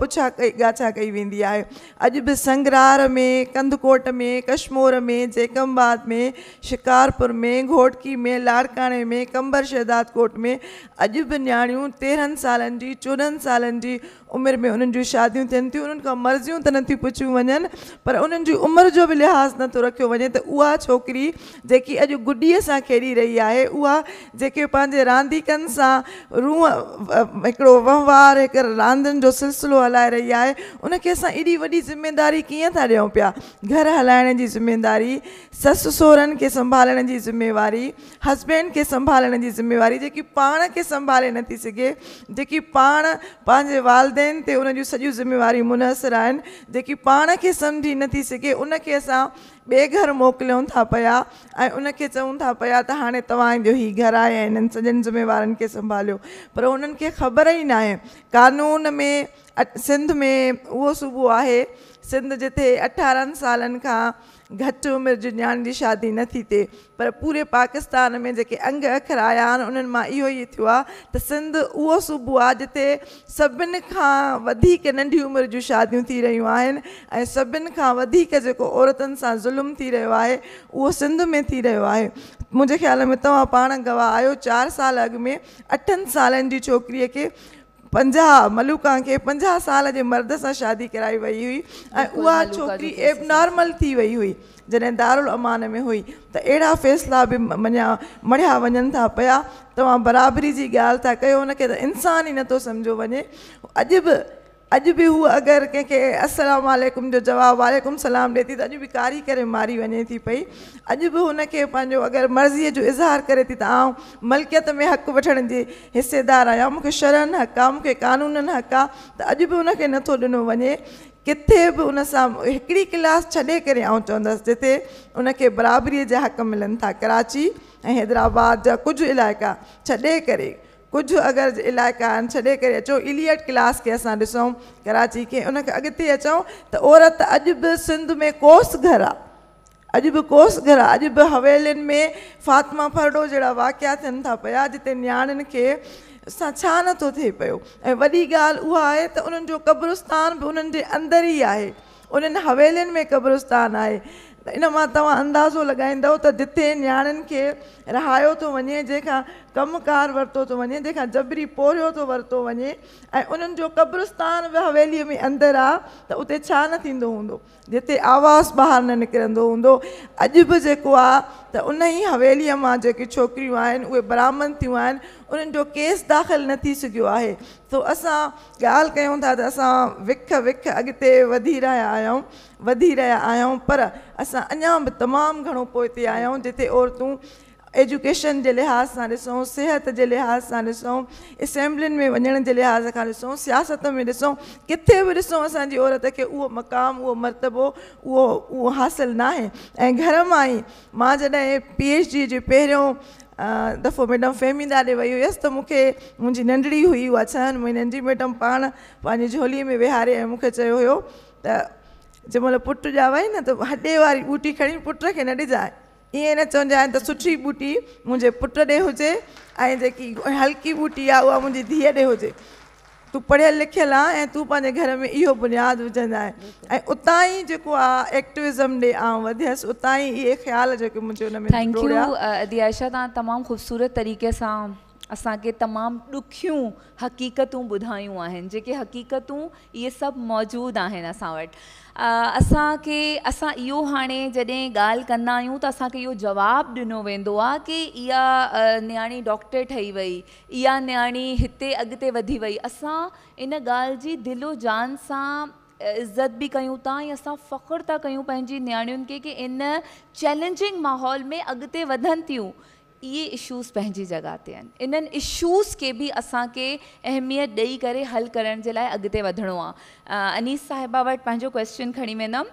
पुछा कई गाछा कई वी आहे अॼु बि संगरार में कंदकोट में कश्मोर में जेकमबाद में शिकारपुर में घोटकी में लाड़काणे में कंबर शहदाद कोट में अज भी नियाणियूं तेरह साल जी चोॾहनि सालनि जी उमिरि में उन्हनि जूं शादियूं थियनि थियूं उन्हनि खां मर्ज़ियूं त नथियूं पुछियूं पर उन्हनि जी जो बि लिहाज़ नथो रखियो वञे त उहा छोकिरी जेकी अॼु गुॾीअ खेली रही है उहा पंहिंजे रांदीकनि सां रूह हिकिड़ो वहिंवारु हिक रांधियुनि जो सिलसिलो हलाए रही आहे उनखे असां एॾी वॾी ज़िमेदारी कीअं था ॾियूं पिया घर हलाइण जी ज़िमेदारी ससु सहुरनि खे संभालण जी ज़िमेवारी हसबैंड खे संभालण जी ज़िमेवारी जेकी पाण खे संभाले नथी सघे जेकी पाण पंहिंजे वालदेन ते उन जूं सॼी ज़िमेवारियूं मुनसरु आहिनि जेकी पाण खे सम्झी नथी सघे उनखे असां ॿिए घर मोकिलियूं था पिया ऐं उनखे चऊं था पिया त हाणे तव्हांजो ई घरु आहे ऐं हिननि सॼनि ज़िमेवारनि खे संभालियो पर उन्हनि खे ख़बर ई न आहे कानून में सिंध में उहो सूबो आहे सिंध जिथे अठारहनि साल खां घटि उमिरि जूं नियाणियुनि शादी न थी थे पर पूरे पाकिस्तान में जेके अंग अखर आया आहिनि उन्हनि मां इहो ई थियो आहे सिंध उहो सूबो आहे जिते सभिनि नंढी उमिरि जूं शादियूं थी रहियूं आहिनि ऐं सभिनि खां ज़ुल्म थी रहियो आहे सिंध में थी रहियो आहे मुंहिंजे ख़्याल में तव्हां पाण गवाह आहियो चारि साल अग में अठन साल जी के पंजाहु मलुका खे पंजाह साल जे मर्द सां शादी कराई वई हुई ऐं उहा छोकिरी एफ नॉर्मल थी वई हुई जॾहिं दारुल अमान में हुई त अहिड़ा फ़ैसिला बि मञा मढ़िया वञनि था पिया तव्हां बराबरी जी ॻाल्हि था कयो उनखे त इंसानु ई नथो सम्झो वञे अॼु बि अज भी हूअ अगर कंहिंखे असलाम वालेकुम जो जवाब वालेकुम सलाम ॾिए थी त अॼु बि कारी कर मारी वे थी पई अज भी हुनखे अगर मर्जी जो इज़हार करे थी त आउं मलकियत में हक़ वठण जे हिसेदार आहियां मूंखे शरन हक़ आहे मूंखे कानून हक़ आहे त अॼु बि हुनखे नथो ॾिनो वञे किथे भी उन सां हिकिड़ी क्लास छॾे करे आउं चवंदसि जिते उनखे बराबरीअ जा हक़ था कराची हैदराबाद जा कुछ इलाक़ा छॾे करे कुझु अगरि इलाइक़ा आहिनि छॾे करे अचो इलियट क्लास खे असां ॾिसूं कराची खे उनखे अॻिते अचूं त औरत अॼु बि सिंध में कोस घर आहे अॼु बि कोस घर आहे अॼु बि हवेलियुनि में फ़ातिमा फरडो जहिड़ा वाकिया थियनि था पिया जिते नियाणियुनि खे सां छा नथो थिए पियो ऐं वॾी ॻाल्हि उहा आहे त उन्हनि जो क़ब्रुस्तान बि उन्हनि जे अंदरि ई आहे उन्हनि हवेलियुनि में क़ब्रुस्तान आहे त इन मां तव्हां अंदाज़ो लॻाईंदव त जिते नियाणियुनि खे रहायो थो वञे जंहिंखां कमकार वरितो थो वञे जंहिंखां जबरी पोरियो थो वरितो वञे ऐं उन्हनि जो क़ब्रस्तान बि हवेलीअ में अंदरि आहे त उते छा न थींदो हूंदो जिते आवाज़ु ॿाहिरि न निकिरंदो हूंदो अॼु बि जेको आहे त उन ई हवेलीअ मां जेके छोकिरियूं आहिनि उहे बरामद थियूं आहिनि उन्हनि जो केस दाख़िल न थी सघियो आहे सो असां ॻाल्हि कयूं था त असां विख विख अॻिते वधी रहिया आहियूं वधी रहिया आहियूं पर असां अञा बि तमामु घणो पोइ हिते आया आहियूं जिते औरतूं एजुकेशन जे लिहाज़ सां ॾिसूं सिहत जे लिहाज़ सां ॾिसूं असैम्बलीनि में वञण जे लिहाज़ खां ॾिसूं सियासत में ॾिसूं किथे बि ॾिसूं असांजी औरत खे उहो मक़ाम उहो मरतबो उहो उहो हासिलु न आहे ऐं घर मां ई मां जॾहिं पी एच डी जे पहिरियों दफ़ो मैडम फहिमीदा ॾे वई हुयसि त मूंखे मुंहिंजी नंढड़ी हुई उहा छहनि महिननि जी मैडम पाण पंहिंजी झोलीअ में विहारे ऐं मूंखे चयो हुयो त जंहिं महिल पुट जा न त हॾे वारी ॿूटी खणी पुट खे न ॾिजाए ये न चवे आहियां त बूटी मुझे पुट ॾे हुजे हल्की बूटी आहे मुझी मुंहिंजी धीअ ॾे हुजे तूं पढ़ियल लिखियल आहे ऐं तूं घर में इो बुनियादु विझंदा आहीं ही उतां ई जेको आहे एक्टिविज़म ॾे आउं वधियसि उतां ख़्याल जेके थैंक यू दियाशा तव्हां ख़ूबसूरत तरीक़े से असांखे तमामु ॾुखियूं हक़ीक़तूं ॿुधायूं आहिनि जेके हक़ीक़तूं इहे सभु मौजूदु आहिनि असां वटि असांखे असां इहो हाणे जॾहिं ॻाल्हि कंदा आहियूं त असांखे इहो जवाबु ॾिनो वेंदो आहे की इहा नियाणी डॉक्टर ठही वई इहा नियाणी हिते अॻिते वधी वई असां इन ॻाल्हि जी दिलो जान सां इज़त बि कयूं था ऐं असां फ़ख़्रु था कयूं पंहिंजी नियाणियुनि खे की इन चैलेंजिंग माहौल में अॻिते वधनि थियूं ये इशूस पैंजी जगह ते इन इन्हनि इशूस भी असा के अहमियत दई करे हल करण जे लाइ अॻिते वधिणो आहे अनीस साहिबा वट पंहिंजो क्वेश्चन खणी वेंदमि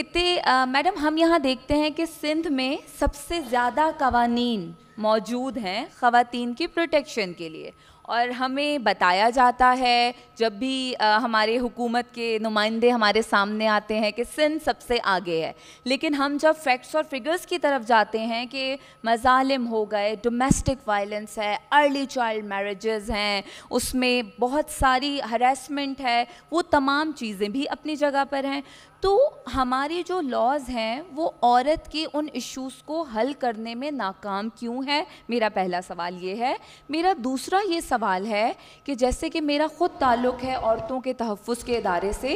इतने मैडम हम यहाँ देखते हैं कि सिंध में सबसे ज़्यादा कवानीन मौजूद हैं ख़वातीन की प्रोटेक्शन के लिए और हमें बताया जाता है जब भी आ, हमारे हुकूमत के नुमाइंदे हमारे सामने आते हैं कि सिंध सबसे आगे है लेकिन हम जब फैक्ट्स और फिगर्स की तरफ जाते हैं कि मजालिम हो गए डोमेस्टिक वायलेंस है अर्ली चाइल्ड मैरिजेस हैं उसमें बहुत सारी हरेसमेंट है वो तमाम चीज़ें भी अपनी जगह पर हैं तो हमारे जो लॉज हैं वो औरत के उन इश्यूज़ को हल करने में नाकाम क्यों है मेरा पहला सवाल ये है मेरा दूसरा ये सवाल सवाल है कि जैसे कि मेरा ख़ुद ताल्लुक़ है औरतों के तहफ़ के इदारे से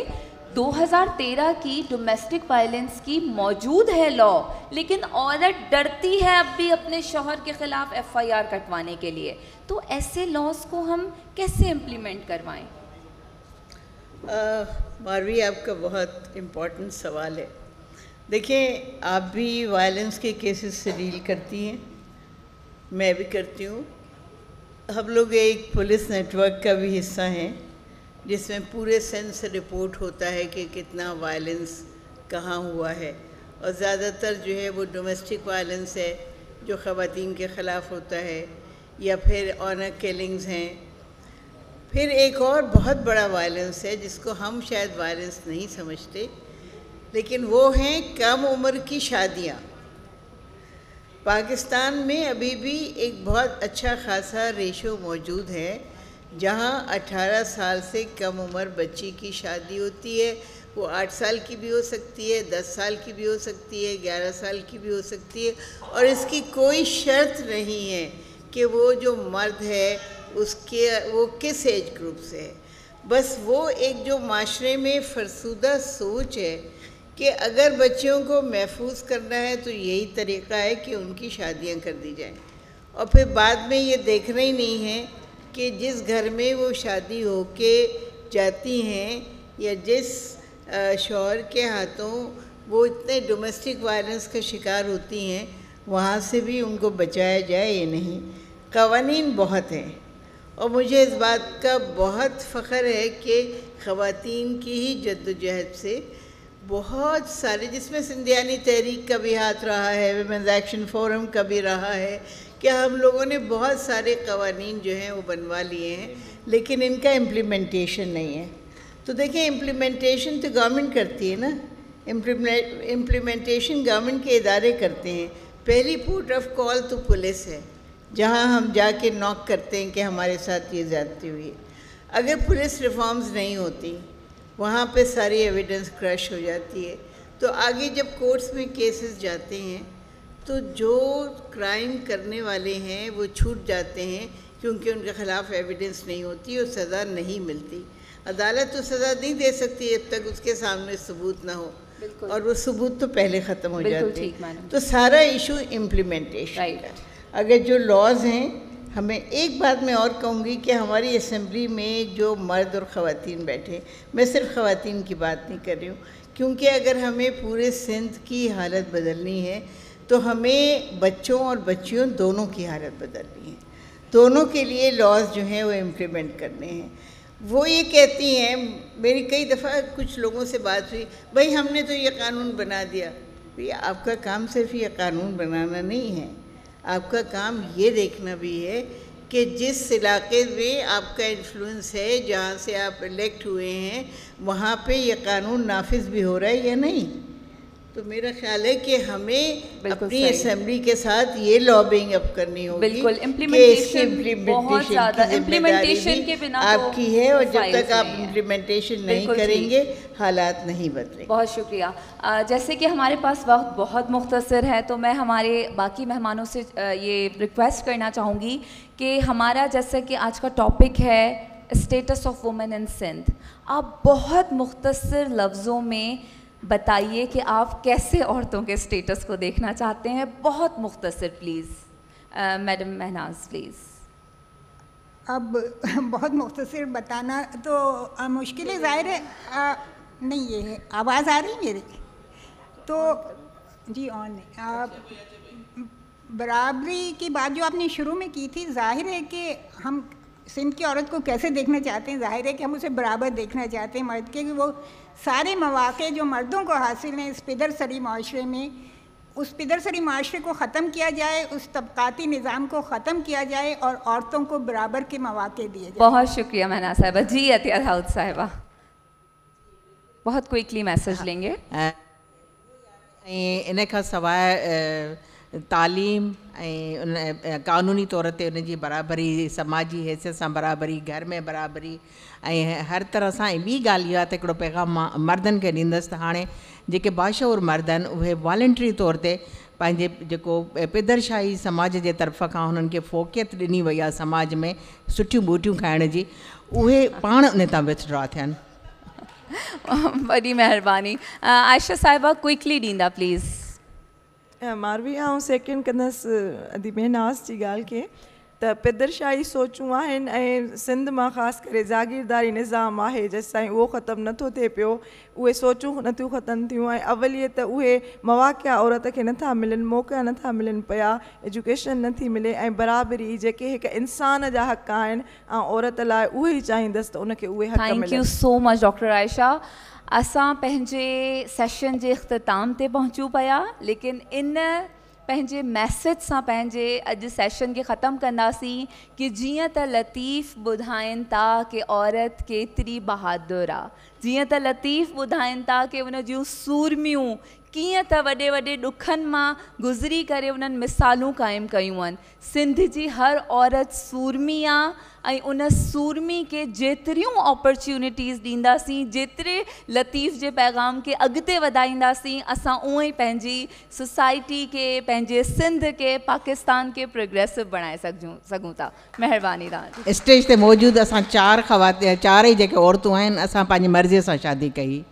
2013 की डोमेस्टिक वायलेंस की मौजूद है लॉ लेकिन औरत डरती है अब भी अपने शोहर के ख़िलाफ़ एफआईआर कटवाने के लिए तो ऐसे लॉज को हम कैसे इम्प्लीमेंट करवाएं मारवी आपका बहुत इम्पोर्टेंट सवाल है देखिए आप भी वायलेंस के केसेस से डील करती हैं मैं भी करती हूँ हम लोग एक पुलिस नेटवर्क का भी हिस्सा हैं जिसमें पूरे सेंस रिपोर्ट होता है कि कितना वायलेंस कहाँ हुआ है और ज़्यादातर जो है वो डोमेस्टिक वायलेंस है जो ख़वान के ख़िलाफ़ होता है या फिर ऑनर किलिंग्स हैं फिर एक और बहुत बड़ा वायलेंस है जिसको हम शायद वायलेंस नहीं समझते लेकिन वो हैं कम उम्र की शादियाँ पाकिस्तान में अभी भी एक बहुत अच्छा खासा रेशो मौजूद है जहां 18 साल से कम उम्र बच्ची की शादी होती है वो आठ साल की भी हो सकती है दस साल की भी हो सकती है ग्यारह साल की भी हो सकती है और इसकी कोई शर्त नहीं है कि वो जो मर्द है उसके वो किस एज ग्रुप से है बस वो एक जो माशरे में फरसूदा सोच है कि अगर बच्चियों को महफूज करना है तो यही तरीका है कि उनकी शादियां कर दी जाएं और फिर बाद में ये देखना ही नहीं है कि जिस घर में वो शादी हो के जाती हैं या जिस शोहर के हाथों वो इतने डोमेस्टिक वायलेंस का शिकार होती हैं वहाँ से भी उनको बचाया जाए ये नहीं कवानीन बहुत हैं और मुझे इस बात का बहुत फ़ख्र है कि ख़वान की ही जद्दोजहद से बहुत सारे जिसमें सिंधियानी तहरीक का भी हाथ रहा है वेमेंस एक्शन फोरम का भी रहा है क्या हम लोगों ने बहुत सारे कवानीन जो हैं वो बनवा लिए हैं लेकिन इनका इम्प्लीमेंटेशन नहीं है तो देखिए इम्प्लीमेंटेशन तो गवर्नमेंट करती है ना इम्प्लीमेंटेशन गवर्नमेंट के इदारे करते हैं पहली पोर्ट ऑफ कॉल तो पुलिस है जहाँ हम जाके नॉक करते हैं कि हमारे साथ ये ज़्यादती हुई है अगर पुलिस रिफॉर्म्स नहीं होती वहाँ पे सारी एविडेंस क्रश हो जाती है तो आगे जब कोर्ट्स में केसेस जाते हैं तो जो क्राइम करने वाले हैं वो छूट जाते हैं क्योंकि उनके ख़िलाफ़ एविडेंस नहीं होती और सज़ा नहीं मिलती अदालत तो सज़ा नहीं दे सकती जब तक उसके सामने सबूत ना हो और वो सबूत तो पहले ख़त्म हो जाते हैं तो सारा इशू इम्प्लीमेंटेशन अगर जो लॉज हैं હમે એક બાદ મે ઓર કહોંગી કે અમારી એસેમ્બલી મે જો मर्द ઓર ખવાતીન બેઠે મે સિર્ફ ખવાતીન કી વાત નહીં કરી હું ક્યોકી અગર હમે પૂરે સિંધh કી હાલત બદલની હે તો હમે બચ્ચો ઓર બચ્ચિયો દોનો કી હાલત બદલની હે દોનો કે લિયે લોસ જો હે વો ઇમ્પ્લીમેન્ટ કરને હે વો યે કહેતી હે મેરી કઈ દફા કુછ લોગો સે બાત હી ભાઈ હમને તો યે કાનૂન બના દિયા યે આપકા કામ સિર્ફ યે કાનૂન બનાના નહીં હે आपका काम ये देखना भी है कि जिस इलाके में आपका इन्फ्लुएंस है जहाँ से आप इलेक्ट हुए हैं वहाँ पे ये कानून नाफिज भी हो रहा है या नहीं तो मेरा ख्याल है कि हमें अपनी असेंबली के साथ ये लॉबिंग अप करनी होगी बिल्कुल इम्प्लीमेंटेशन इम्प्लीमेंटेशन के बिना तो आपकी है और जब तक आप इम्प्लीमेंटेशन नहीं करेंगे हालात नहीं बदलेंगे बहुत शुक्रिया जैसे कि हमारे पास वक्त बहुत मुख्तसर है तो मैं हमारे बाकी मेहमानों से ये रिक्वेस्ट करना चाहूँगी कि हमारा जैसे कि आज का टॉपिक है status of women in Sindh आप बहुत मुख्तसर लफ्ज़ों में बताइए कि आप कैसे औरतों के स्टेटस को देखना चाहते हैं बहुत मुख्तर प्लीज़ मैडम महनाज प्लीज़ अब [LAUGHS] बहुत मुख्तर बताना तो मुश्किल है ज़ाहिर है नहीं ये है आवाज़ आ रही मेरी तो जी ऑन है बराबरी की बात जो आपने शुरू में की थी जाहिर है कि हम सिंध की औरत को कैसे देखना चाहते हैं जाहिर है कि हम उसे बराबर देखना चाहते हैं मर्द के कि वो सारे मौाक़े जो मर्दों को हासिल हैं इस पिदर सरी माशरे में उस पिदर सरी माशरे को ख़त्म किया जाए उस तबकती निज़ाम को ख़त्म किया जाए और औरतों को बराबर के मौाक़े दिए जाए बहुत शुक्रिया महना साहबा जी अतिया दाऊद साहबा बहुत क्विकली मैसेज हाँ। लेंगे हाँ। इन्हें खां सवाइ तालीम ऐं क़ानूनी तौर ते उन बराबरी समाजी हैसियत सां बराबरी घर में बराबरी ऐं हर तरह सां ऐं ॿी ॻाल्हि इहा त हिकिड़ो पैगाम मां मर्दनि खे ॾींदसि त हाणे जेके बाशूर मर्द आहिनि उहे वॉलंटरी तौर ते पंहिंजे जेको पिदरशाही समाज जे तरफ़ खां हुननि खे फोकियत ॾिनी वई आहे समाज में सुठियूं ॿूटियूं खाइण जी उहे पाण उन तां विथड्रॉ थिया आहिनि वॾी महिरबानी आयशा साहिबा क्विकली ॾींदा प्लीज़ मारवी ऐं सेकेंड कंदसि अधिबेनास जी ॻाल्हि खे त पैदरशाही सोचूं आहिनि ऐं सिंध मां ख़ासि करे जागीरदारी निज़ाम आहे जेसि ताईं उहो ख़तमु नथो थिए पियो उहे सोचूं नथियूं ख़तमु थियूं ऐं अवलीअ त उहे मवाक़िया औरत खे नथा मिलनि मौक़ा नथा मिलनि पिया एजुकेशन नथी मिले ऐं बराबरी जेके हिकु इंसान जा हक़ आहिनि ऐं औरत लाइ उहे ई चाहींदसि त उनखे उहे thank you so much doctor Ayesha असां पंहिंजे सेशन जे अख़्ताम से पहुचूं पाया लेकिन इन पंहिंजे मैसेज से अज अॼु सेशन खे ख़तमु कंदासीं की जीअं त लतीफ़ बुधाइन था कि औरत केतरी बहादुर आ जी त लतीफ़ बुधाइन था कि उन सूरमियों कि वे वॾे वॾे ॾुखनि गुज़री कर उन्हनि मिसालूं क़ाइमु कयूं सिंध की हर औरत सूरमी आहे ऐं उन सूरमी खे जेतिरियूं ऑपॉर्चुनिटीज़ ॾींदासीं जेतिरे लतीफ़ के पैगाम के अगत वधाईंदासीं असां सोसाइटी के पंहिंजे सिंध खे पाकिस्तान के प्रोग्रेसिव बणाए सघूं स्टेज से मौजूद असां चारि ख़वात चारि ई जेके औरतूं आहिनि असां से शादी कई